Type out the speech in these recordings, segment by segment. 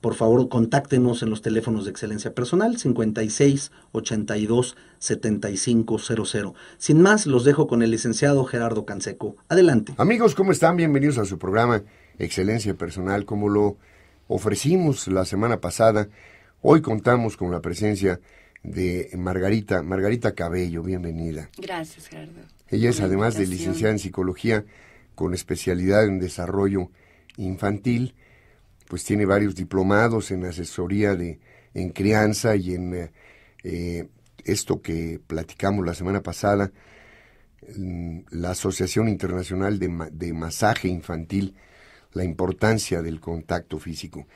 por favor contáctenos en los teléfonos de excelencia personal 56 82 7500. Sin más, los dejo con el licenciado Gerardo Canseco. Adelante. Amigos, ¿cómo están? Bienvenidos a su programa Excelencia Personal, como lo ofrecimos la semana pasada. Hoy contamos con la presencia de Margarita, Margarita Cabello, bienvenida. Gracias, Gerardo. Ella es además de licenciada en psicología con especialidad en desarrollo infantil pues tiene varios diplomados en asesoría en crianza y en eh, eh, esto que platicamos la semana pasada, mm, la Asociación Internacional de, de Masaje Infantil, la importancia del contacto físico.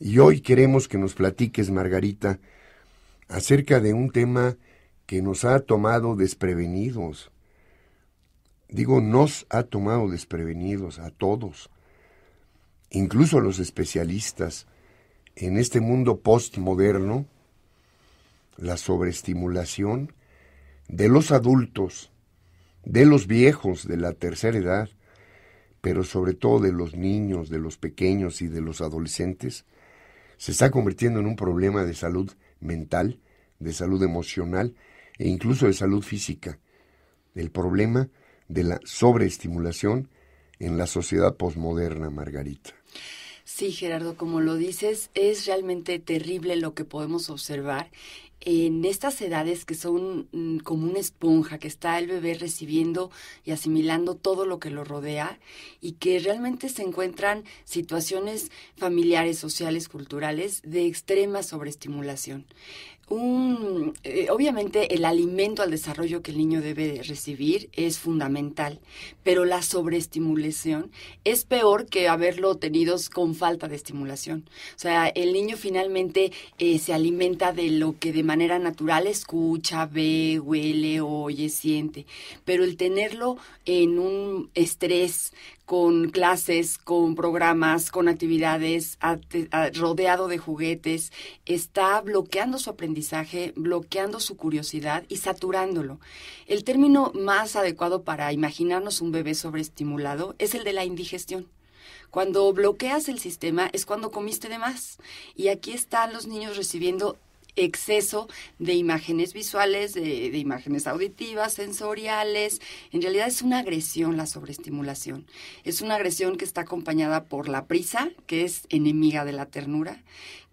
Y hoy queremos que nos platiques, Margarita, acerca de un tema que nos ha tomado desprevenidos. Digo, nos ha tomado desprevenidos a todos incluso los especialistas, en este mundo postmoderno, la sobreestimulación de los adultos, de los viejos de la tercera edad, pero sobre todo de los niños, de los pequeños y de los adolescentes, se está convirtiendo en un problema de salud mental, de salud emocional e incluso de salud física. El problema de la sobreestimulación en la sociedad posmoderna, Margarita. Sí, Gerardo, como lo dices, es realmente terrible lo que podemos observar en estas edades que son mm, como una esponja, que está el bebé recibiendo y asimilando todo lo que lo rodea y que realmente se encuentran situaciones familiares, sociales, culturales de extrema sobreestimulación. Eh, obviamente el alimento al desarrollo que el niño debe recibir es fundamental, pero la sobreestimulación es peor que haberlo tenido con falta de estimulación. O sea, el niño finalmente eh, se alimenta de lo que de manera natural escucha, ve, huele, oye, siente, pero el tenerlo en un estrés con clases, con programas, con actividades, rodeado de juguetes, está bloqueando su aprendizaje, bloqueando su curiosidad y saturándolo. El término más adecuado para imaginarnos un bebé sobreestimulado es el de la indigestión. Cuando bloqueas el sistema es cuando comiste de más. Y aquí están los niños recibiendo exceso de imágenes visuales, de, imágenes auditivas, sensoriales. En realidad es una agresión la sobreestimulación. Es una agresión que está acompañada por la prisa, que es enemiga de la ternura,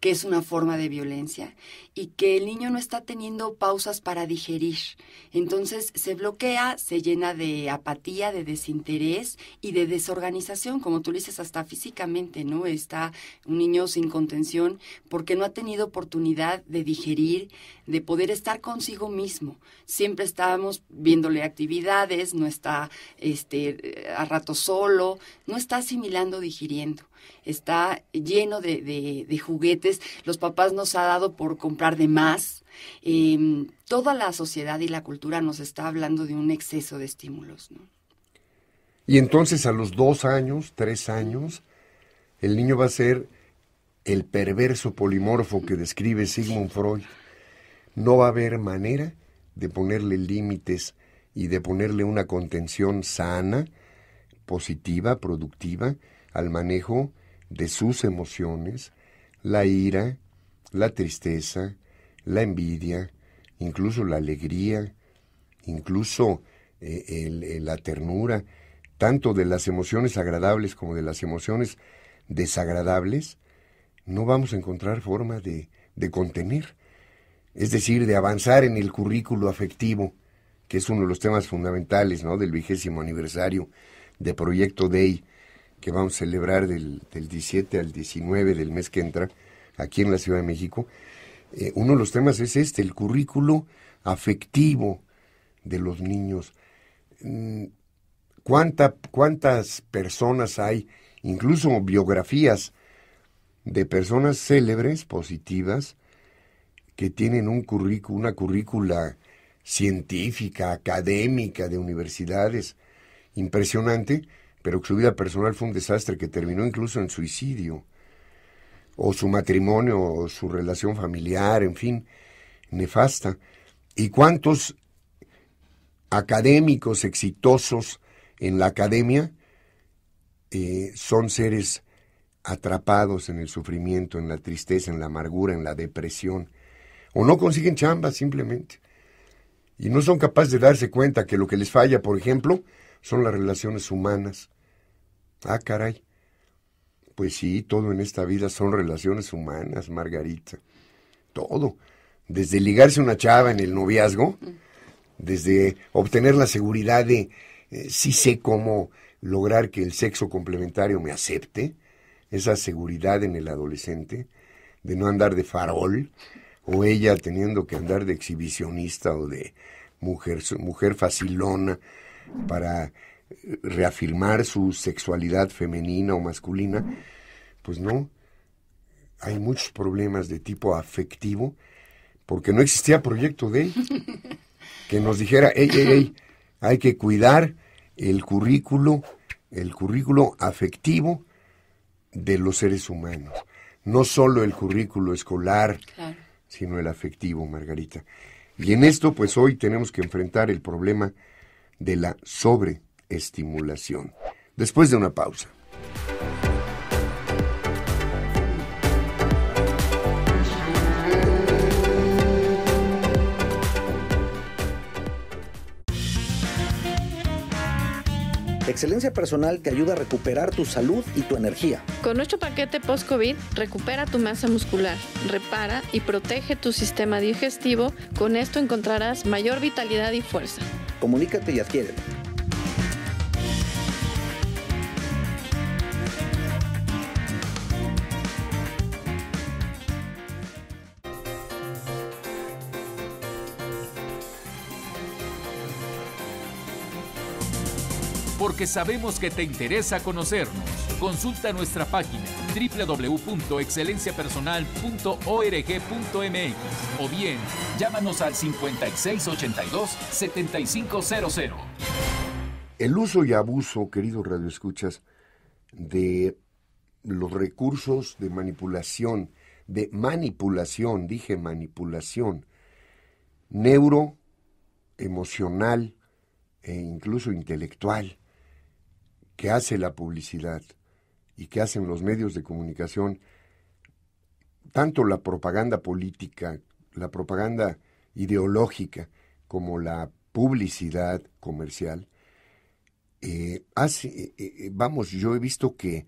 que es una forma de violencia y que el niño no está teniendo pausas para digerir. Entonces se bloquea, se llena de apatía, de desinterés y de desorganización, como tú dices, hasta físicamente, ¿no? Está un niño sin contención porque no ha tenido oportunidad de digerir, de poder estar consigo mismo. Siempre estábamos viéndole actividades, no está este, a rato solo, no está asimilando, digiriendo está lleno de, juguetes, los papás nos ha dado por comprar de más. Em, toda la sociedad y la cultura nos está hablando de un exceso de estímulos. Y entonces a los dos años, tres años, el niño va a ser el perverso polimorfo que describe Sigmund Freud. No va a haber manera de ponerle límites y de ponerle una contención sana, positiva, productiva, al manejo de sus emociones, la ira, la tristeza, la envidia, incluso la alegría, incluso eh, eh, la ternura, tanto de las emociones agradables como de las emociones desagradables, no vamos a encontrar forma de, contener, es decir, de avanzar en el currículo afectivo, que es uno de los temas fundamentales ¿no? del vigésimo aniversario de Proyecto DEI que vamos a celebrar del, del 17 al 19 del mes que entra aquí en la Ciudad de México, eh, uno de los temas es este, el currículo afectivo de los niños. Mm, ¿Cuánta, ¿Cuántas personas hay, incluso biografías de personas célebres, positivas, que tienen un currículo, una currícula científica, académica, de universidades, impresionante, pero que su vida personal fue un desastre que terminó incluso en suicidio, o su matrimonio, o su relación familiar, en fin, nefasta. ¿Y cuántos académicos exitosos en la academia eh, son seres atrapados en el sufrimiento, en la tristeza, en la amargura, en la depresión, o no consiguen chamba simplemente, y no son capaces de darse cuenta que lo que les falla, por ejemplo, son las relaciones humanas. Ah, caray. Pues sí, todo en esta vida son relaciones humanas, Margarita. Todo. Desde ligarse una chava en el noviazgo, desde obtener la seguridad de si eh, sí sé cómo lograr que el sexo complementario me acepte, esa seguridad en el adolescente, de no andar de farol, o ella teniendo que andar de exhibicionista o de mujer, mujer facilona, para eh, reafirmar su sexualidad femenina o masculina, pues no. Hay muchos problemas de tipo afectivo porque no existía proyecto de que nos dijera, hey, hey, hay que cuidar el currículo, el currículo afectivo de los seres humanos. No solo el currículo escolar, sino el afectivo, Margarita. Y en esto, pues hoy tenemos que enfrentar el problema de la sobreestimulación. Después de una pausa. Excelencia Personal te ayuda a recuperar tu salud y tu energía. Con nuestro paquete post-COVID, recupera tu masa muscular, repara y protege tu sistema digestivo. Con esto encontrarás mayor vitalidad y fuerza. Comunícate y adquiere, Porque sabemos que te interesa conocernos. Consulta nuestra página www.excelenciapersonal.org.mx o bien llámanos al 5682-7500. El uso y abuso, queridos radioescuchas, de los recursos de manipulación, de manipulación, dije manipulación, neuro, emocional e incluso intelectual que hace la publicidad y que hacen los medios de comunicación, tanto la propaganda política, la propaganda ideológica, como la publicidad comercial, eh, eh, eh, vamos, yo he visto que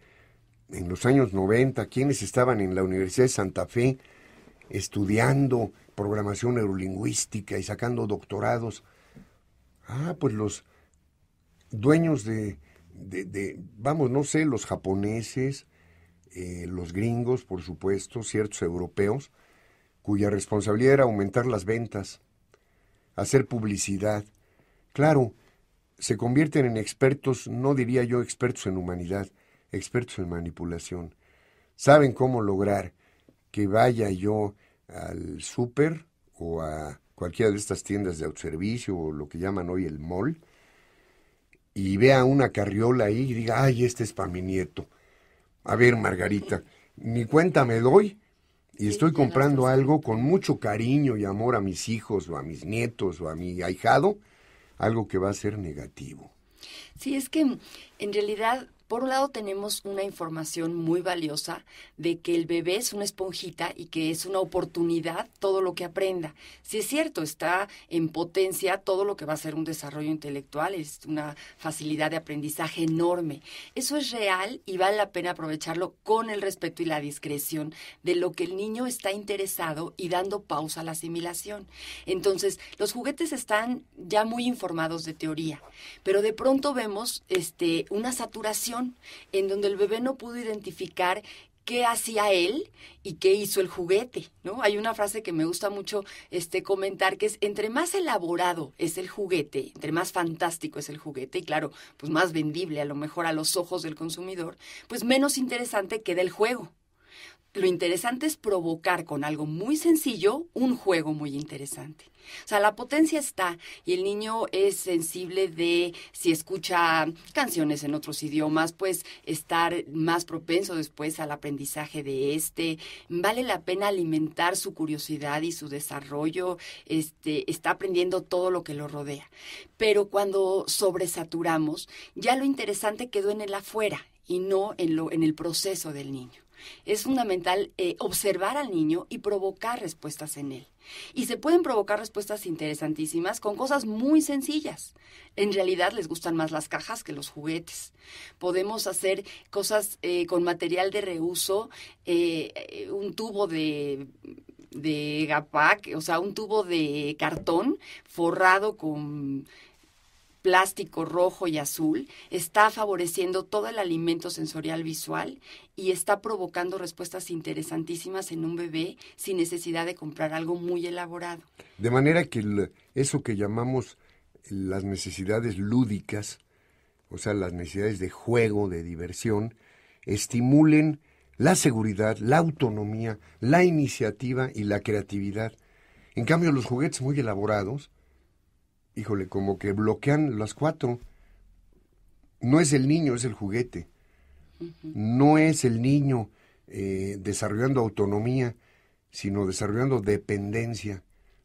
en los años 90, quienes estaban en la Universidad de Santa Fe estudiando programación neurolingüística y sacando doctorados, ah, pues los dueños de de, vamos, no sé, los japoneses, eh, los gringos, por supuesto, ciertos europeos, cuya responsabilidad era aumentar las ventas, hacer publicidad. Claro, se convierten en expertos, no diría yo expertos en humanidad, expertos en manipulación. Saben cómo lograr que vaya yo al súper o a cualquiera de estas tiendas de autoservicio o lo que llaman hoy el mall y vea una carriola ahí y diga, ay, este es para mi nieto. A ver, Margarita, ni cuenta me doy y estoy comprando algo con mucho cariño y amor a mis hijos o a mis nietos o a mi ahijado, algo que va a ser negativo. Sí, es que en realidad por un lado tenemos una información muy valiosa de que el bebé es una esponjita y que es una oportunidad todo lo que aprenda. Si es cierto, está en potencia todo lo que va a ser un desarrollo intelectual, es una facilidad de aprendizaje enorme. Eso es real y vale la pena aprovecharlo con el respeto y la discreción de lo que el niño está interesado y dando pausa a la asimilación. Entonces, los juguetes están ya muy informados de teoría, pero de pronto vemos este, una saturación en donde el bebé no pudo identificar qué hacía él y qué hizo el juguete, ¿no? Hay una frase que me gusta mucho este comentar que es entre más elaborado es el juguete, entre más fantástico es el juguete y claro, pues más vendible a lo mejor a los ojos del consumidor, pues menos interesante queda el juego. Lo interesante es provocar con algo muy sencillo un juego muy interesante. O sea, la potencia está y el niño es sensible de si escucha canciones en otros idiomas, pues estar más propenso después al aprendizaje de este. Vale la pena alimentar su curiosidad y su desarrollo, este está aprendiendo todo lo que lo rodea. Pero cuando sobresaturamos, ya lo interesante quedó en el afuera y no en lo en el proceso del niño es fundamental eh, observar al niño y provocar respuestas en él. Y se pueden provocar respuestas interesantísimas con cosas muy sencillas. En realidad les gustan más las cajas que los juguetes. Podemos hacer cosas eh, con material de reuso, eh, un tubo de de gapac, o sea, un tubo de cartón forrado con plástico rojo y azul, está favoreciendo todo el alimento sensorial visual y está provocando respuestas interesantísimas en un bebé sin necesidad de comprar algo muy elaborado. De manera que eso que llamamos las necesidades lúdicas, o sea, las necesidades de juego, de diversión, estimulen la seguridad, la autonomía, la iniciativa y la creatividad. En cambio, los juguetes muy elaborados, híjole, como que bloquean las cuatro. No es el niño, es el juguete. No es el niño eh, desarrollando autonomía, sino desarrollando dependencia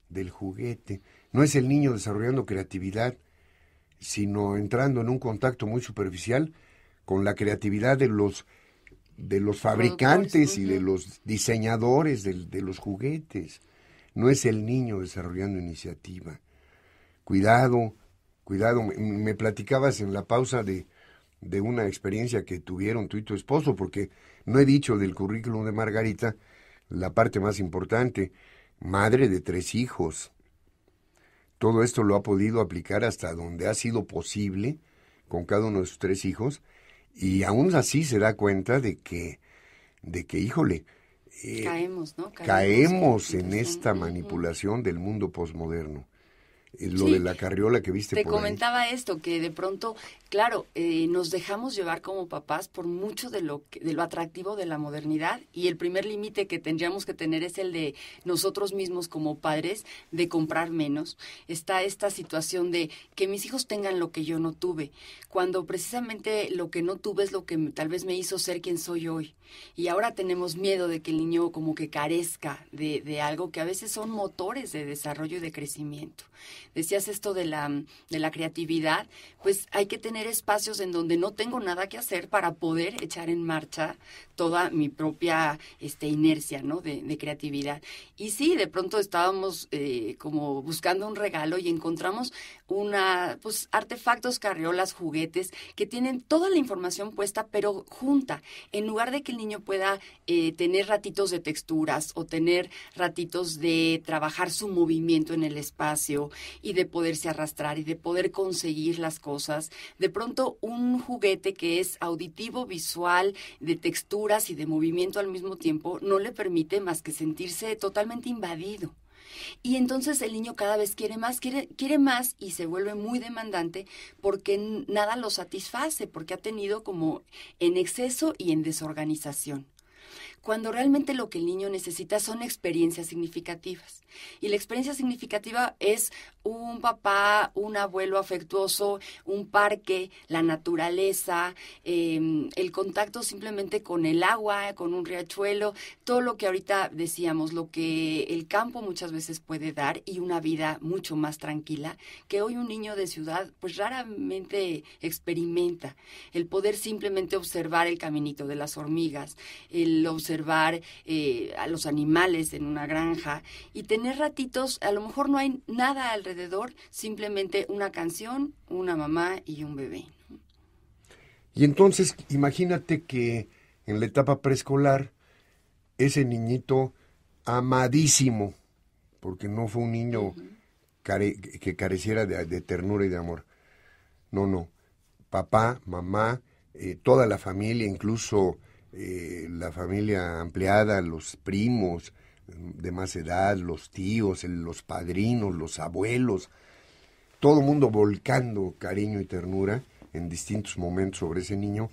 del juguete. No es el niño desarrollando creatividad, sino entrando en un contacto muy superficial con la creatividad de los de los fabricantes y de los diseñadores de los juguetes. No es el niño desarrollando iniciativa cuidado, cuidado. Me, platicabas en la pausa de, una experiencia que tuvieron tú y tu esposo, porque no he dicho del currículum de Margarita la parte más importante, madre de tres hijos. Todo esto lo ha podido aplicar hasta donde ha sido posible con cada uno de sus tres hijos y aún así se da cuenta de que, de que, híjole, eh, caemos, caemos en esta manipulación del mundo posmoderno. Eh, lo de la carriola que viste. Te comentaba esto, que de pronto, claro, eh, nos dejamos llevar como papás por mucho de lo, que, de atractivo de la modernidad y el primer límite que tendríamos que tener es el de nosotros mismos como padres de comprar menos. Está esta situación de que mis hijos tengan lo que yo no tuve, cuando precisamente lo que no tuve es lo que tal vez me hizo ser quien soy hoy. Y ahora tenemos miedo de que el niño como que carezca de, de algo que a veces son motores de desarrollo y de crecimiento decías esto de la, de la creatividad, pues hay que tener espacios en donde no tengo nada que hacer para poder echar en marcha toda mi propia este, inercia ¿no? de, creatividad. Y sí, de pronto estábamos eh, como buscando un regalo y encontramos una, pues, artefactos, carriolas, juguetes, que tienen toda la información puesta, pero junta, en lugar de que el niño pueda eh, tener ratitos de texturas o tener ratitos de trabajar su movimiento en el espacio y de poderse arrastrar y de poder conseguir las cosas, de pronto un juguete que es auditivo, visual, de texturas y de movimiento al mismo tiempo, no le permite más que sentirse totalmente invadido. Y entonces el niño cada vez quiere más, quiere, quiere más y se vuelve muy demandante porque nada lo satisface, porque ha tenido como en exceso y en desorganización. Cuando realmente lo que el niño necesita son experiencias significativas. Y la experiencia significativa es un papá, un abuelo afectuoso, un parque, la naturaleza, em, el contacto simplemente con el agua, con un riachuelo, todo lo que ahorita decíamos, lo que el campo muchas veces puede dar y una vida mucho más tranquila que hoy un niño de ciudad pues raramente experimenta. El poder simplemente observar el caminito de las hormigas, el observar eh, a los animales en una granja y tener ratitos, a lo mejor no hay nada alrededor, simplemente una canción, una mamá y un bebé. Y entonces imagínate que en la etapa preescolar, ese niñito amadísimo, porque no fue un niño que careciera de, ternura y de amor. No, no. Papá, mamá, eh, toda la familia, incluso eh, la familia ampliada, los primos, de más edad, los tíos, los padrinos, los abuelos, todo mundo volcando cariño y ternura en distintos momentos sobre ese niño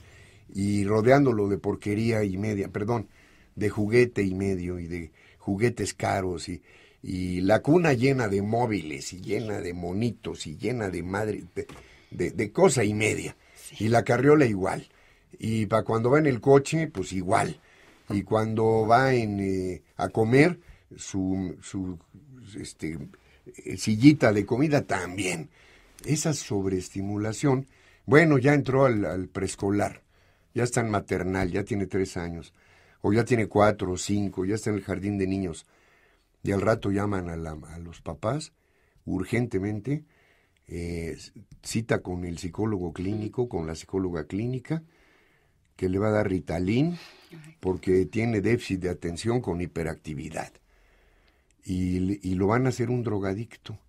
y rodeándolo de porquería y media, perdón, de juguete y medio y de juguetes caros y, la cuna llena de móviles y llena de monitos y llena de madre, de, cosa y media. Y la carriola igual. Y para cuando va en el coche, pues igual y cuando va eh, a comer, su, su este, eh, sillita de comida también. Esa sobreestimulación, bueno, ya entró al, preescolar, ya está en maternal, ya tiene tres años, o ya tiene cuatro o cinco, ya está en el jardín de niños. Y al rato llaman a, la, a los papás urgentemente, eh, cita con el psicólogo clínico, con la psicóloga clínica, que le va a dar Ritalin porque tiene déficit de atención con hiperactividad. Y, y, lo van a hacer un drogadicto,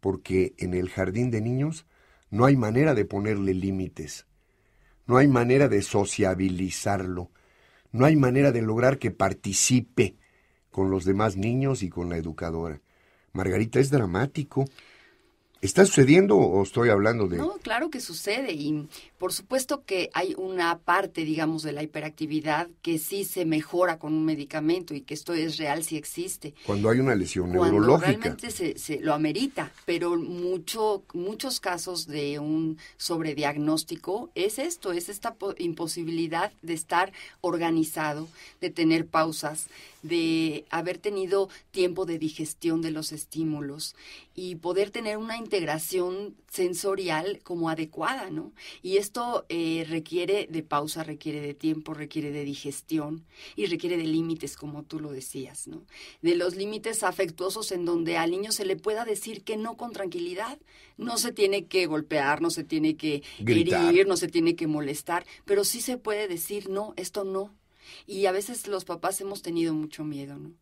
porque en el jardín de niños no hay manera de ponerle límites, no hay manera de sociabilizarlo, no hay manera de lograr que participe con los demás niños y con la educadora. Margarita, es dramático. ¿Está sucediendo o estoy hablando de...? No, claro que sucede y por supuesto que hay una parte, digamos, de la hiperactividad que sí se mejora con un medicamento y que esto es real, si existe. Cuando hay una lesión neurológica. Realmente se, se, lo amerita, pero mucho, muchos casos de un sobrediagnóstico es esto, es esta imposibilidad de estar organizado, de tener pausas, de haber tenido tiempo de digestión de los estímulos y poder tener una integración sensorial como adecuada, ¿no? Y esto eh, requiere de pausa, requiere de tiempo, requiere de digestión y requiere de límites, como tú lo decías, ¿no? De los límites afectuosos en donde al niño se le pueda decir que no con tranquilidad, no se tiene que golpear, no se tiene que herir, no se tiene que molestar, pero sí se puede decir, no, esto no, y a veces los papás hemos tenido mucho miedo, ¿no?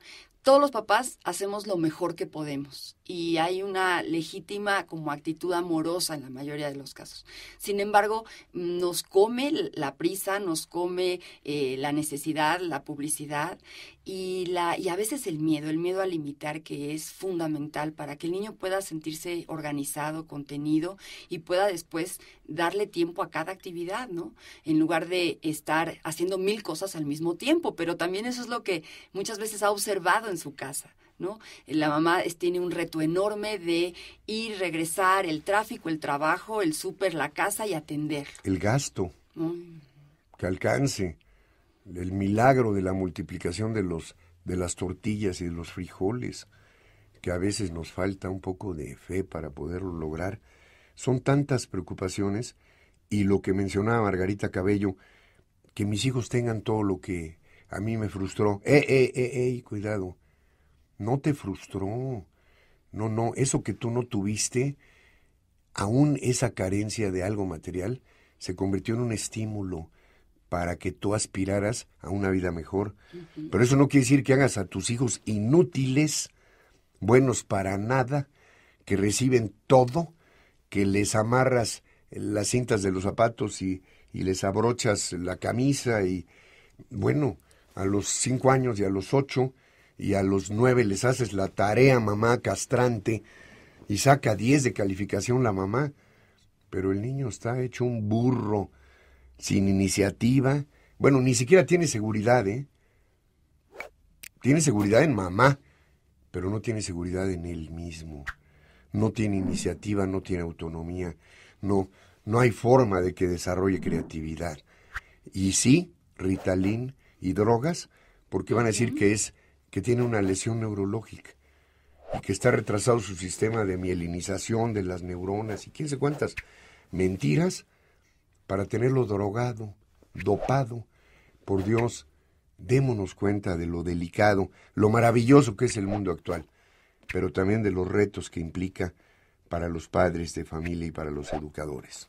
Todos los papás hacemos lo mejor que podemos y hay una legítima como actitud amorosa en la mayoría de los casos. Sin embargo, nos come la prisa, nos come eh, la necesidad, la publicidad y, la, y a veces el miedo, el miedo a limitar que es fundamental para que el niño pueda sentirse organizado, contenido y pueda después darle tiempo a cada actividad, ¿no? En lugar de estar haciendo mil cosas al mismo tiempo, pero también eso es lo que muchas veces ha observado en su casa. ¿No? La mamá tiene un reto enorme de ir, regresar, el tráfico, el trabajo, el súper, la casa y atender. El gasto. Mm. Que alcance el milagro de la multiplicación de los de las tortillas y de los frijoles, que a veces nos falta un poco de fe para poderlo lograr son tantas preocupaciones y lo que mencionaba Margarita Cabello, que mis hijos tengan todo lo que a mí me frustró. ¡Eh, eh, eh, Cuidado. No te frustró. No, no, eso que tú no tuviste, aún esa carencia de algo material, se convirtió en un estímulo para que tú aspiraras a una vida mejor. Pero eso no quiere decir que hagas a tus hijos inútiles, buenos para nada, que reciben todo que les amarras las cintas de los zapatos y, y les abrochas la camisa y bueno, a los cinco años y a los ocho y a los nueve les haces la tarea mamá castrante y saca diez de calificación la mamá, pero el niño está hecho un burro, sin iniciativa, bueno, ni siquiera tiene seguridad, ¿eh? Tiene seguridad en mamá, pero no tiene seguridad en él mismo no tiene iniciativa, no tiene autonomía, no, no hay forma de que desarrolle creatividad. Y sí, Ritalin y drogas, porque van a decir que es que tiene una lesión neurológica que está retrasado su sistema de mielinización de las neuronas y quién sé cuántas mentiras para tenerlo drogado, dopado. Por Dios, démonos cuenta de lo delicado, lo maravilloso que es el mundo actual pero también de los retos que implica para los padres de familia y para los educadores.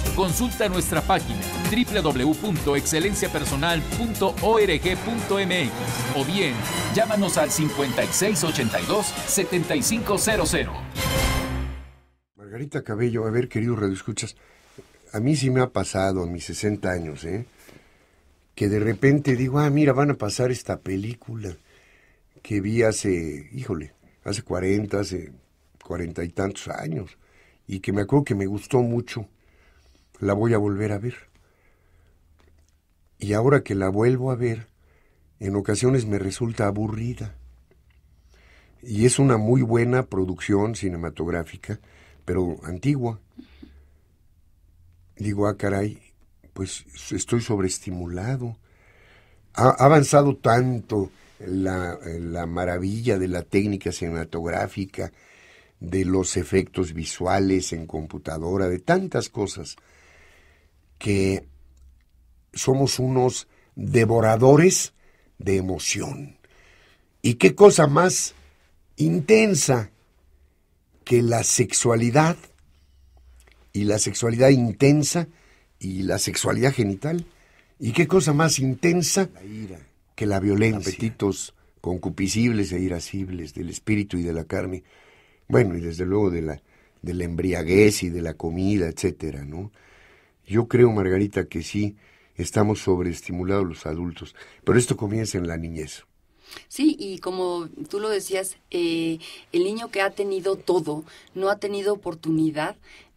Consulta nuestra página www.excelenciapersonal.org.mx o bien llámanos al 5682-7500. Margarita Cabello, a ver, querido Radio Escuchas, a mí sí me ha pasado a mis 60 años, ¿eh? que de repente digo, ah, mira, van a pasar esta película que vi hace, híjole, hace 40, hace cuarenta y tantos años, y que me acuerdo que me gustó mucho la voy a volver a ver. Y ahora que la vuelvo a ver, en ocasiones me resulta aburrida. Y es una muy buena producción cinematográfica, pero antigua. Digo, ah, caray, pues estoy sobreestimulado. Ha avanzado tanto la, la maravilla de la técnica cinematográfica, de los efectos visuales en computadora, de tantas cosas que somos unos devoradores de emoción. ¿Y qué cosa más intensa que la sexualidad y la sexualidad intensa y la sexualidad genital? ¿Y qué cosa más intensa que la violencia? Apetitos concupiscibles e irascibles del espíritu y de la carne. Bueno, y desde luego de la, de la embriaguez y de la comida, etcétera, ¿no? Yo creo, Margarita, que sí estamos sobreestimulados los adultos, pero esto comienza en la niñez. Sí, y como tú lo decías, eh, el niño que ha tenido todo, no ha tenido oportunidad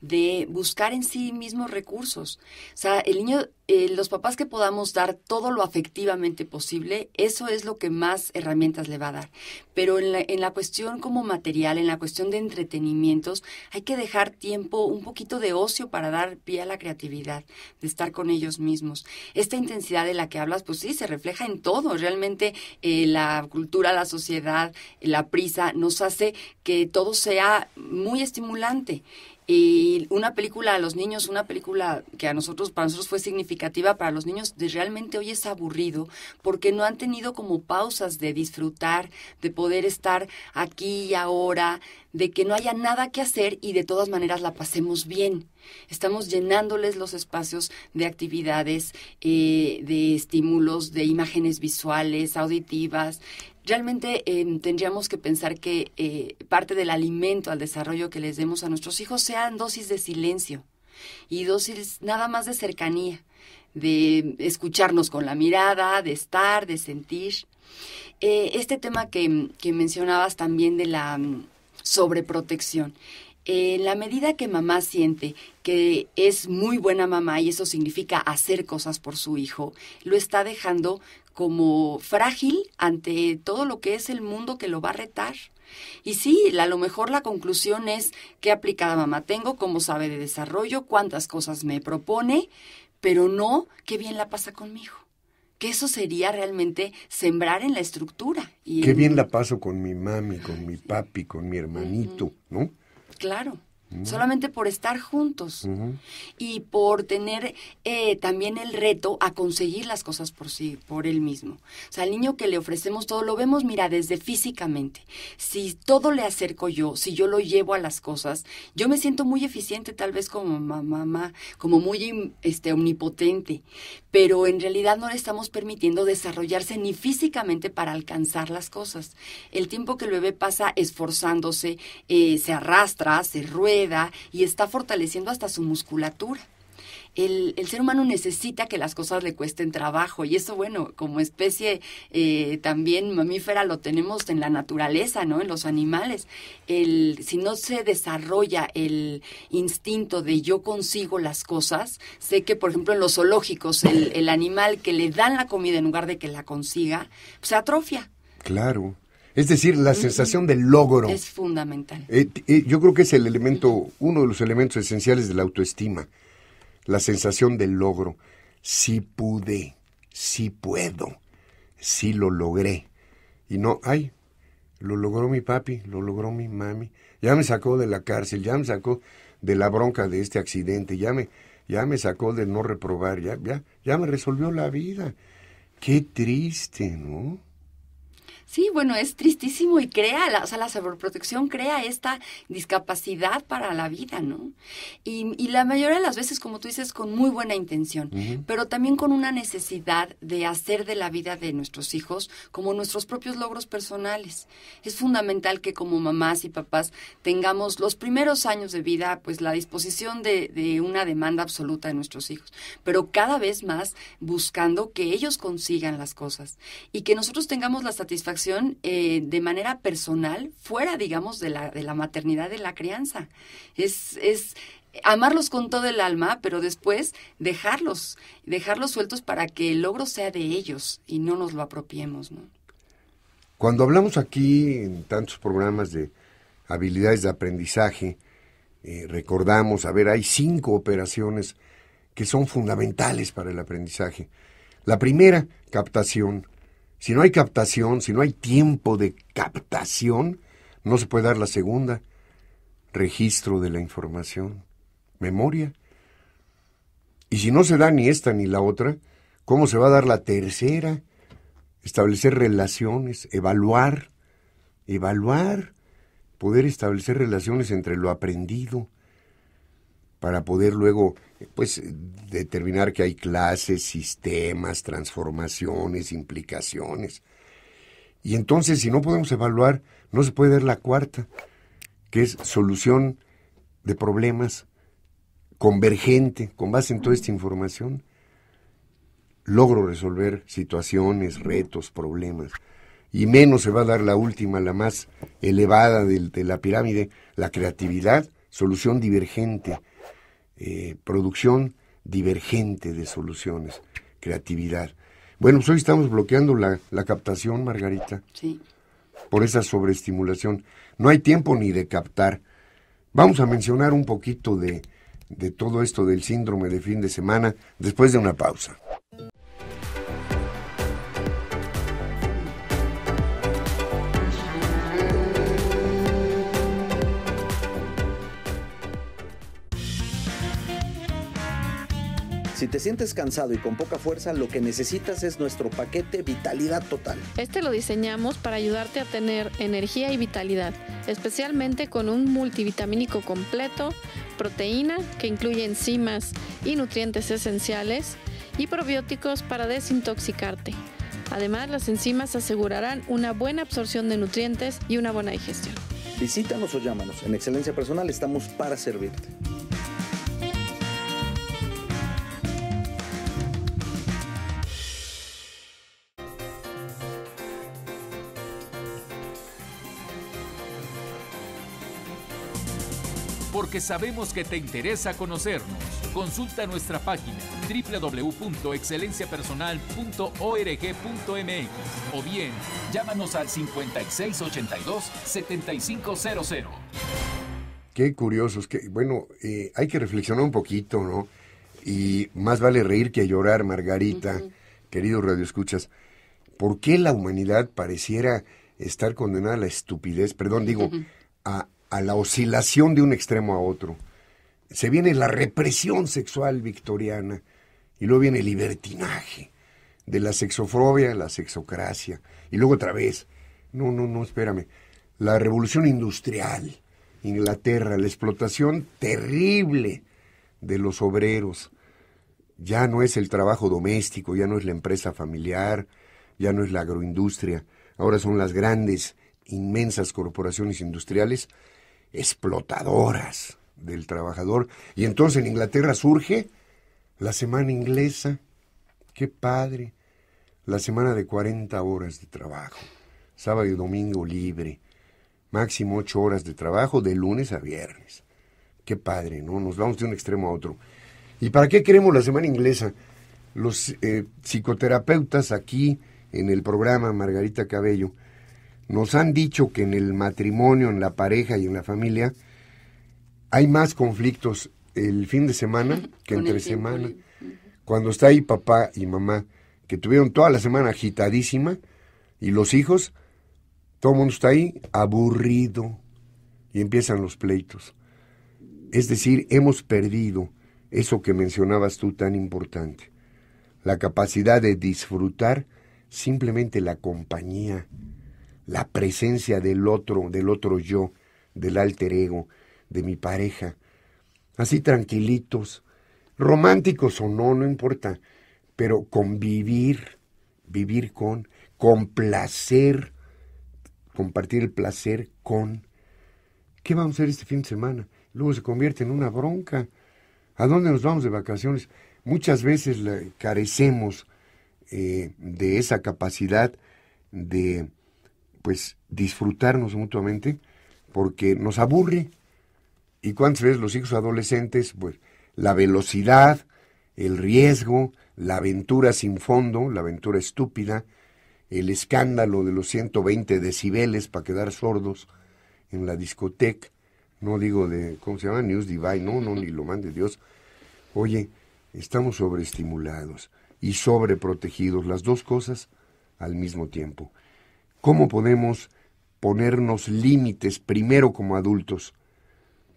de buscar en sí mismos recursos. O sea, el niño, eh, los papás que podamos dar todo lo afectivamente posible, eso es lo que más herramientas le va a dar. Pero en la, cuestión como material, en la cuestión de entretenimientos, hay que dejar tiempo, un poquito de ocio para dar pie a la creatividad, de estar con ellos mismos. Esta intensidad de la que hablas, pues sí, se refleja en todo. Realmente eh, la cultura, la sociedad, la prisa, nos hace que todo sea muy estimulante. Y una película a los niños, una película que a nosotros, para nosotros fue significativa, para los niños de realmente hoy es aburrido porque no han tenido como pausas de disfrutar, de poder estar aquí y ahora, de que no haya nada que hacer y de todas maneras la pasemos bien. Estamos llenándoles los espacios de actividades, eh, de estímulos, de imágenes visuales, auditivas, realmente em, tendríamos que pensar que eh, parte del alimento al desarrollo que les demos a nuestros hijos sean dosis de silencio y dosis nada más de cercanía, de escucharnos con la mirada, de estar, de sentir. Eh, este tema que, mencionabas también de la mm, sobreprotección. En la medida que mamá siente que es muy buena mamá y eso significa hacer cosas por su hijo, lo está dejando como frágil ante todo lo que es el mundo que lo va a retar. Y sí, a lo mejor la conclusión es qué aplicada mamá tengo, cómo sabe de desarrollo, cuántas cosas me propone, pero no qué bien la pasa conmigo. Que eso sería realmente sembrar en la estructura. Y qué bien la paso con mi mami, con mi papi, con mi hermanito, ¿no? Claro solamente por estar juntos y por tener eh, también el reto a conseguir las cosas por sí, por él mismo. O sea, al niño que le ofrecemos todo, lo vemos, mira, desde físicamente. Si todo le acerco yo, si yo lo llevo a las cosas, yo me siento muy eficiente tal vez como mamá, como muy este, omnipotente, pero en realidad no le estamos permitiendo desarrollarse ni físicamente para alcanzar las cosas. El tiempo que el bebé pasa esforzándose, eh, se arrastra, se rueda, y está fortaleciendo hasta su musculatura. El, ser humano necesita que las cosas le cuesten trabajo y eso, bueno, como especie eh, también mamífera lo tenemos en la naturaleza, ¿no? En los animales. El, si no se desarrolla el instinto de yo consigo las cosas, sé que, por ejemplo, en los zoológicos, el, animal que le dan la comida en lugar de que la consiga, se atrofia. Claro. Es decir, la sensación del logro. Es fundamental. Eh, eh, yo creo que es el elemento, uno de los elementos esenciales de la autoestima. La sensación del logro. Si pude, si puedo, si lo logré. Y no, ay, lo logró mi papi, lo logró mi mami. Ya me sacó de la cárcel, ya me sacó de la bronca de este accidente, ya me, ya me sacó de no reprobar, ya, ya, ya me resolvió la vida. Qué triste, ¿no? Sí, bueno, es tristísimo y crea, la, o sea, la sobreprotección crea esta discapacidad para la vida, ¿no? Y, la mayoría de las veces, como tú dices, con muy buena intención, pero también con una necesidad de hacer de la vida de nuestros hijos como nuestros propios logros personales. Es fundamental que como mamás y papás tengamos los primeros años de vida, pues la disposición de una demanda absoluta de nuestros hijos, pero cada vez más buscando que ellos consigan las cosas y que nosotros tengamos la satisfacción eh, de manera personal, fuera, digamos, de la, de la maternidad, de la crianza. Es, amarlos con todo el alma, pero después dejarlos, dejarlos sueltos para que el logro sea de ellos y no nos lo apropiemos. Cuando hablamos aquí en tantos programas de habilidades de aprendizaje, eh, recordamos, a ver, hay cinco operaciones que son fundamentales para el aprendizaje. La primera, captación. Si no hay captación, si no hay tiempo de captación, no se puede dar la segunda. Registro de la información. Memoria. Y si no se da ni esta ni la otra, ¿cómo se va a dar la tercera? Establecer relaciones, evaluar, evaluar, poder establecer relaciones entre lo aprendido, para poder luego pues determinar que hay clases, sistemas, transformaciones, implicaciones. Y entonces si no podemos evaluar, no se puede dar la cuarta, que es solución de problemas convergente con base en toda esta información. Logro resolver situaciones, retos, problemas. Y menos se va a dar la última, la más elevada de, de la pirámide, la creatividad, solución divergente eh, producción divergente de soluciones, creatividad. Bueno, pues hoy estamos bloqueando la, captación, Margarita. Sí. Por esa sobreestimulación. No hay tiempo ni de captar. Vamos a mencionar un poquito de, de todo esto del síndrome de fin de semana después de una pausa. Si te sientes cansado y con poca fuerza, lo que necesitas es nuestro paquete Vitalidad Total. Este lo diseñamos para ayudarte a tener energía y vitalidad, especialmente con un multivitamínico completo, proteína que incluye enzimas y nutrientes esenciales y probióticos para desintoxicarte. Además, las enzimas asegurarán una buena absorción de nutrientes y una buena digestión. Visítanos o llámanos. En Excelencia Personal estamos para servirte. que sabemos que te interesa conocernos. Consulta nuestra página www.excelenciapersonal.org.mx o bien llámanos al 5682-7500. Qué es que bueno, eh, hay que reflexionar un poquito, ¿no? Y más vale reír que llorar, Margarita, queridos querido Radio Escuchas. ¿Por qué la humanidad pareciera estar condenada a la estupidez, perdón, digo, a, a la oscilación de un extremo a otro. Se viene la represión sexual victoriana y luego viene el libertinaje de la sexofobia la sexocracia y luego otra vez. No, no, no, espérame. La revolución industrial, Inglaterra, la explotación terrible de los obreros. Ya no es el trabajo doméstico, ya no es la empresa familiar, ya no es la agroindustria. Ahora son las grandes, inmensas corporaciones industriales explotadoras del trabajador. Y entonces en Inglaterra surge la semana inglesa. Qué padre. La semana de 40 horas de trabajo. Sábado y domingo libre. Máximo 8 horas de trabajo de lunes a viernes. Qué padre, ¿no? Nos vamos de un extremo a otro. ¿Y para qué queremos la semana inglesa? Los eh, psicoterapeutas aquí en el programa Margarita Cabello nos han dicho que en el matrimonio, en la pareja y en la familia hay más conflictos el fin de semana que entre semana. Cuando está ahí papá y mamá, que tuvieron toda la semana agitadísima, y los hijos, todo el mundo está ahí aburrido y empiezan los pleitos. Es decir, hemos perdido eso que mencionabas tú tan importante, la capacidad de disfrutar simplemente la compañía la presencia del otro, del otro yo, del alter ego, de mi pareja. Así tranquilitos, románticos o no, no importa, pero convivir, vivir con, placer compartir el placer con. ¿Qué vamos a hacer este fin de semana? Luego se convierte en una bronca. ¿A dónde nos vamos de vacaciones? Muchas veces carecemos eh, de esa capacidad de pues disfrutarnos mutuamente porque nos aburre. ¿Y cuántas veces los hijos adolescentes, pues la velocidad, el riesgo, la aventura sin fondo, la aventura estúpida, el escándalo de los 120 decibeles para quedar sordos en la discoteca, no digo de, ¿cómo se llama? News Divine, no, no, ni lo mande Dios. Oye, estamos sobreestimulados y sobreprotegidos, las dos cosas al mismo tiempo. ¿Cómo podemos ponernos límites primero como adultos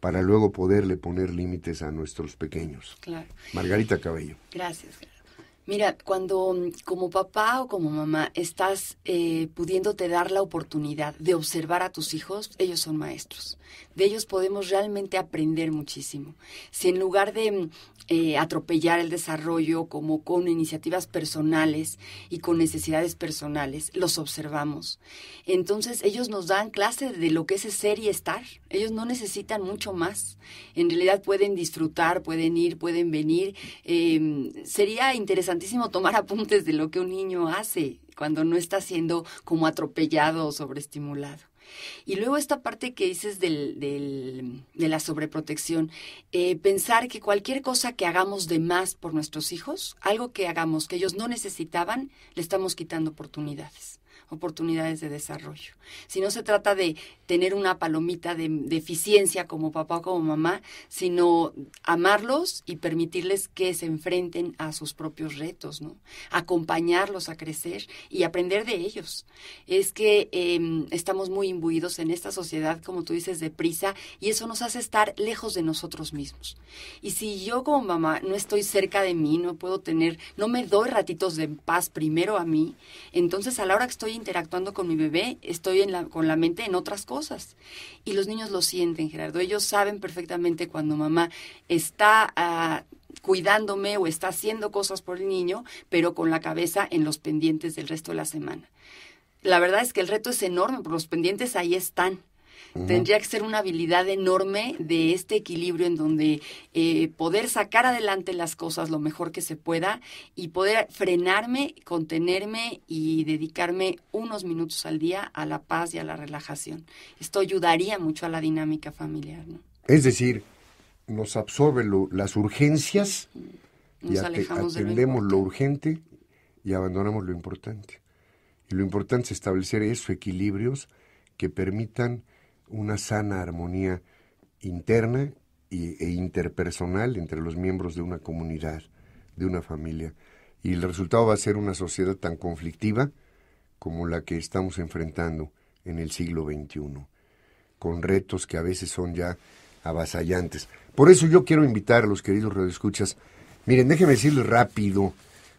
para luego poderle poner límites a nuestros pequeños? Claro. Margarita Cabello. Gracias. Mira, cuando mm, como papá o como mamá estás eh, pudiéndote dar la oportunidad de observar a tus hijos, ellos son maestros de ellos podemos realmente aprender muchísimo. Si en lugar de eh, atropellar el desarrollo como con iniciativas personales y con necesidades personales, los observamos. Entonces ellos nos dan clase de lo que es ser y estar. Ellos no necesitan mucho más. En realidad pueden disfrutar, pueden ir, pueden venir. Em, sería interesantísimo tomar apuntes de lo que un niño hace cuando no está siendo como atropellado o sobreestimulado. Y luego esta parte que dices del, de la sobreprotección, eh, pensar que cualquier cosa que hagamos de más por nuestros hijos, algo que hagamos que ellos no necesitaban, le estamos quitando oportunidades oportunidades de desarrollo. Si no se trata de tener una palomita de, eficiencia como papá o como mamá, sino amarlos y permitirles que se enfrenten a sus propios retos, ¿no? Acompañarlos a crecer y aprender de ellos. Es que em, estamos muy imbuidos en esta sociedad, como tú dices, de prisa y eso nos hace estar lejos de nosotros mismos. Y si yo como mamá no estoy cerca de mí, no puedo tener, no me doy ratitos de paz primero a mí, entonces a la hora que estoy interactuando con mi bebé, estoy en la, con la mente en otras cosas. Y los niños lo sienten, Gerardo. Ellos saben perfectamente cuando mamá está ah, cuidándome o está haciendo cosas por el niño, pero con la cabeza en los pendientes del resto de la semana. La verdad es que el reto es enorme, porque los pendientes ahí están. Tendría que ser una habilidad enorme de este equilibrio en donde eh, poder sacar adelante las cosas lo mejor que se pueda y poder frenarme, contenerme y dedicarme unos minutos al día a la paz y a la relajación. Esto ayudaría mucho a la dinámica familiar. Es decir, nos absorbe las urgencias y atendemos lo, urgente y abandonamos lo importante. Y lo importante es establecer esos equilibrios que permitan una sana armonía interna e interpersonal entre los miembros de una comunidad, de una familia. Y el resultado va a ser una sociedad tan conflictiva como la que estamos enfrentando en el siglo XXI, con retos que a veces son ya avasallantes. Por eso yo quiero invitar a los queridos radioescuchas, miren, déjenme decirles rápido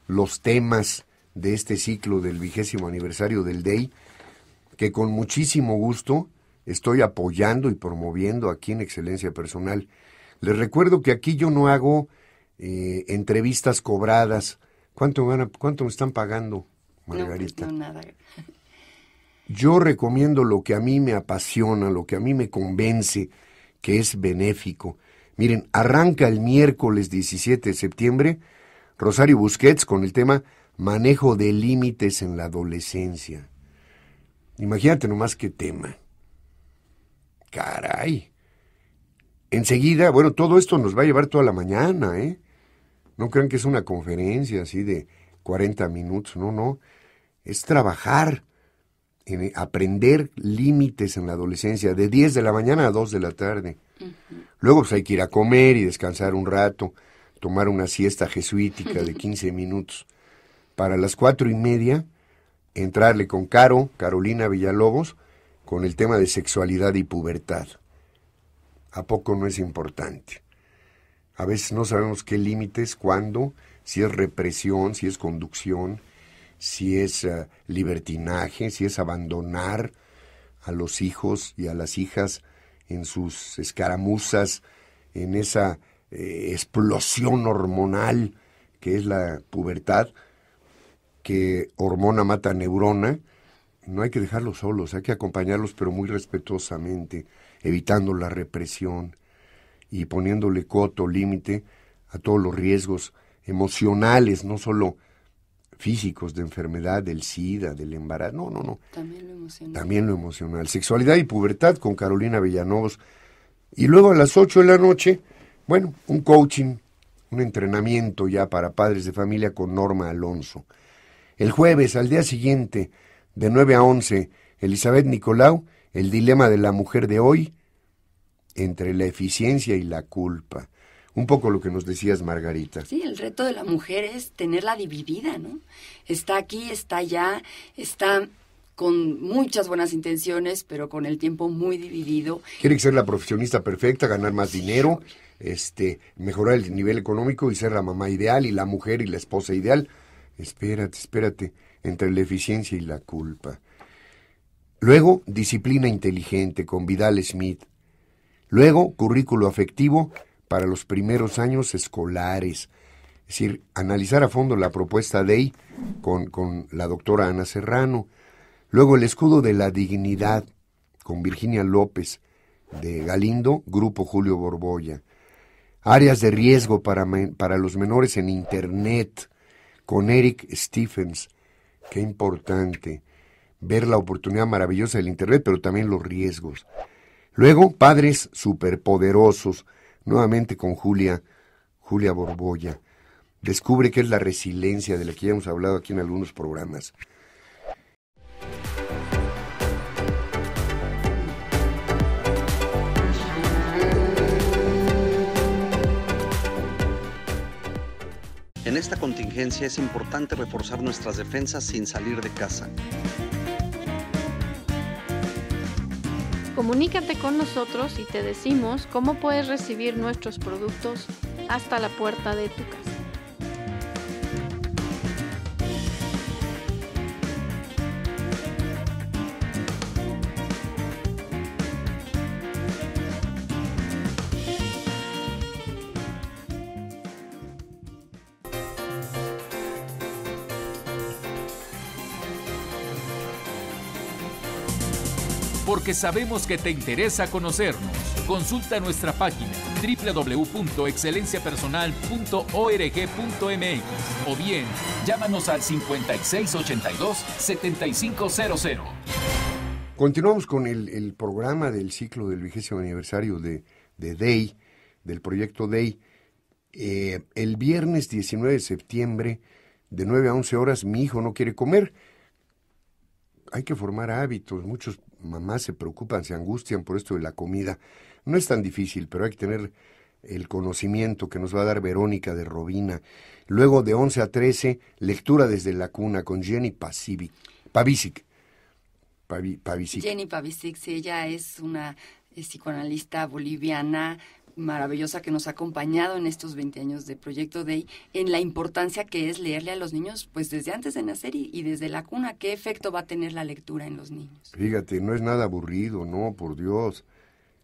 los temas de este ciclo del vigésimo aniversario del DEI, que con muchísimo gusto estoy apoyando y promoviendo aquí en Excelencia Personal. Les recuerdo que aquí yo no hago eh, entrevistas cobradas. ¿Cuánto, ¿Cuánto me están pagando, pues, Margarita? No, nada. Yo recomiendo lo que a mí me apasiona, lo que a mí me convence que es benéfico. Miren, arranca el miércoles 17 de septiembre Rosario Busquets con el tema Manejo de límites en la adolescencia. Imagínate nomás qué tema. Caray. Enseguida, bueno, todo esto nos va a llevar toda la mañana, ¿eh? No crean que es una conferencia así de 40 minutos, no, no. Es trabajar, eh, aprender límites en la adolescencia, de 10 de la mañana a 2 de la tarde. Luego pues, hay que ir a comer y descansar un rato, tomar una siesta jesuítica de 15 minutos. Para las cuatro y media, entrarle con Caro, Carolina Villalobos, con el tema de sexualidad y pubertad. ¿A poco no es importante? A veces no sabemos qué límites, cuándo, si es represión, si es conducción, si es eh, libertinaje, si es abandonar a los hijos y a las hijas en sus escaramuzas, en esa eh, explosión hormonal que es la pubertad, que hormona mata neurona, no hay que dejarlos solos, hay que acompañarlos, pero muy respetuosamente, evitando la represión y poniéndole coto, límite a todos los riesgos emocionales, no solo físicos, de enfermedad, del SIDA, del embarazo. No, no, no. También lo emocional. También lo emocional. Sexualidad y pubertad con Carolina Villanueva. Y luego a las 8 de la noche, bueno, un coaching, un entrenamiento ya para padres de familia con Norma Alonso. El jueves, al día siguiente, de 9 a 11, Elizabeth Nicolau, El dilema de la mujer de hoy entre la eficiencia y la culpa. Un poco lo que nos decías, Margarita. Sí, el reto de la mujer es tenerla dividida, ¿no? Está aquí, está allá, está con muchas buenas intenciones, pero con el tiempo muy dividido. Quiere ser la profesionista perfecta, ganar más dinero, este, mejorar el nivel económico y ser la mamá ideal y la mujer y la esposa ideal. Espérate, espérate entre la eficiencia y la culpa. Luego, disciplina inteligente con Vidal Smith. Luego, currículo afectivo para los primeros años escolares. Es decir, analizar a fondo la propuesta de con, la doctora Ana Serrano. Luego, el escudo de la dignidad con Virginia López de Galindo, Grupo Julio Borboya. Áreas de riesgo para, para los menores en Internet con Eric Stephens. Qué importante ver la oportunidad maravillosa del Internet, pero también los riesgos. Luego, padres superpoderosos, nuevamente con Julia, Julia Borbolla. Descubre qué es la resiliencia de la que ya hemos hablado aquí en algunos programas. En esta contingencia es importante reforzar nuestras defensas sin salir de casa. Comunícate con nosotros y te decimos cómo puedes recibir nuestros productos hasta la puerta de tu casa. que sabemos que te interesa conocernos. Consulta nuestra página www.excelenciapersonal.org.mx o bien llámanos al 5682-7500. Continuamos con el, programa del ciclo del vigésimo aniversario de, Day, del proyecto DEI. Eh, el viernes 19 de septiembre, de 9 a 11 horas, mi hijo no quiere comer. Hay que formar hábitos. Muchos Mamá, se preocupan, se angustian por esto de la comida. No es tan difícil, pero hay que tener el conocimiento que nos va a dar Verónica de Robina. Luego de 11 a 13, lectura desde la cuna con Jenny Pavisic. Jenny Pavisic, ella es una eh, psicoanalista boliviana maravillosa que nos ha acompañado en estos 20 años de Proyecto Day, en la importancia que es leerle a los niños, pues desde antes de nacer y, desde la cuna, ¿qué efecto va a tener la lectura en los niños? Fíjate, no es nada aburrido, no, por Dios.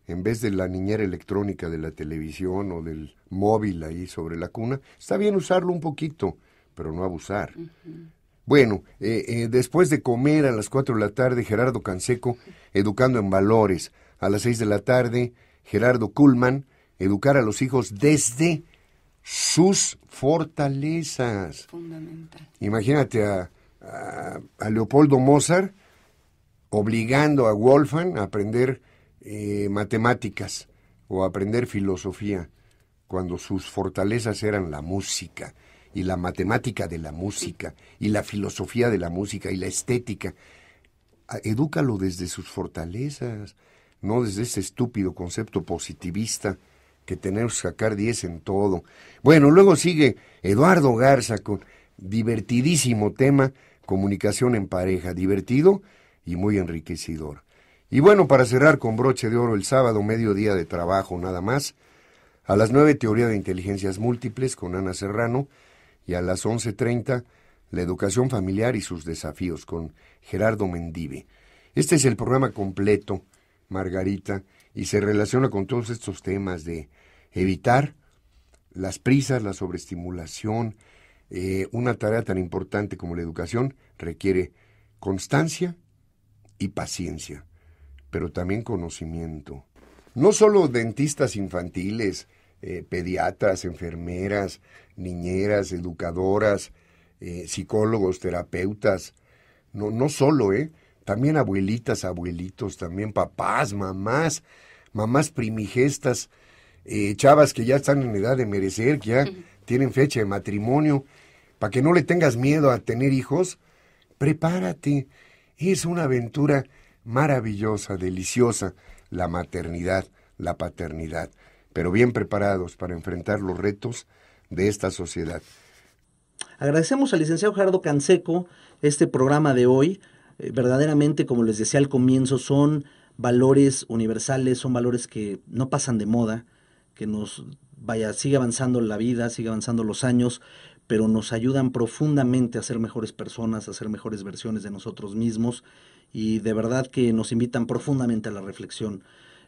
En vez de la niñera electrónica de la televisión o del móvil ahí sobre la cuna, está bien usarlo un poquito, pero no abusar. Bueno, eh, eh, después de comer a las 4 de la tarde, Gerardo Canseco, Educando en Valores. A las 6 de la tarde, Gerardo Kuhlman, educar a los hijos desde sus fortalezas. Imagínate a, Leopoldo Mozart obligando a Wolfgang a aprender eh, matemáticas o a aprender filosofía, cuando sus fortalezas eran la música y la matemática de la música y la filosofía de la música y la estética. Ah, edúcalo desde sus fortalezas, no desde ese estúpido concepto positivista que tenemos que sacar 10 en todo. Bueno, luego sigue Eduardo Garza con divertidísimo tema, comunicación en pareja, divertido y muy enriquecedor. Y bueno, para cerrar con broche de oro el sábado, mediodía de trabajo nada más, a las 9 teoría de inteligencias múltiples con Ana Serrano y a las 11.30 la educación familiar y sus desafíos con Gerardo Mendive. Este es el programa completo, Margarita, y se relaciona con todos estos temas de evitar las prisas, la sobreestimulación. Eh, una tarea tan importante como la educación requiere constancia y paciencia, pero también conocimiento. No solo dentistas infantiles, eh, pediatras, enfermeras, niñeras, educadoras, eh, psicólogos, terapeutas, no, no solo, ¿eh? también abuelitas, abuelitos, también papás, mamás, mamás primigestas, eh, chavas que ya están en edad de merecer, que ya tienen fecha de matrimonio, para que no le tengas miedo a tener hijos, prepárate. Es una aventura maravillosa, deliciosa, la maternidad, la paternidad, pero bien preparados para enfrentar los retos de esta sociedad. Agradecemos al licenciado Gerardo Canseco este programa de hoy eh, verdaderamente, como les decía al comienzo, son valores universales, son valores que no pasan de moda, que nos, vaya, sigue avanzando la vida, sigue avanzando los años, pero nos ayudan profundamente a ser mejores personas, a ser mejores versiones de nosotros mismos y de verdad que nos invitan profundamente a la reflexión.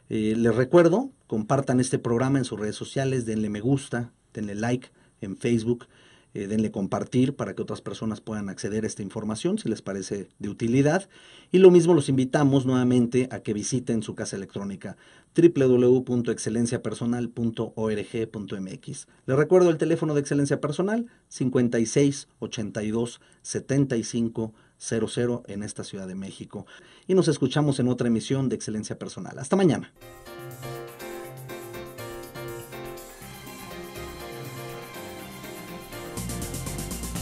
Eh, les recuerdo, compartan este programa en sus redes sociales, denle me gusta, denle like en Facebook eh, denle compartir para que otras personas puedan acceder a esta información si les parece de utilidad. Y lo mismo los invitamos nuevamente a que visiten su casa electrónica www.excelenciapersonal.org.mx. Les recuerdo el teléfono de Excelencia Personal 56 82 75 00 en esta Ciudad de México. Y nos escuchamos en otra emisión de Excelencia Personal. Hasta mañana.